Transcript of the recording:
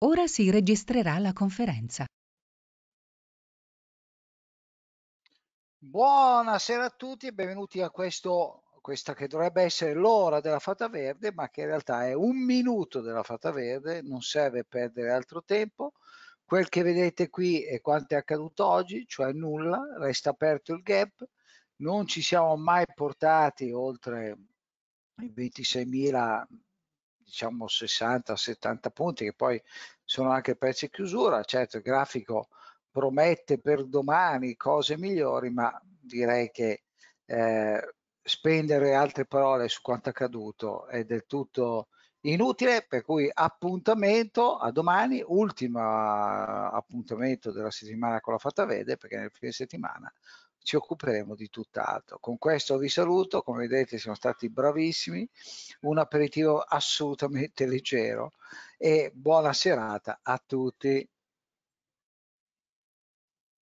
Ora si registrerà la conferenza. Buonasera a tutti e benvenuti a questo, questa che dovrebbe essere l'ora della fata verde, ma che in realtà è un minuto della fata verde, non serve perdere altro tempo. Quel che vedete qui è quanto è accaduto oggi, cioè nulla, resta aperto il gap, non ci siamo mai portati oltre i 26.000 diciamo 60-70 punti che poi sono anche prezzi chiusura, certo il grafico promette per domani cose migliori, ma direi che eh, spendere altre parole su quanto accaduto è del tutto inutile, per cui appuntamento a domani, ultimo eh, appuntamento della settimana con la fatta vede, perché nel fine settimana ci occuperemo di tutt'altro. Con questo vi saluto, come vedete siamo stati bravissimi, un aperitivo assolutamente leggero e buona serata a tutti.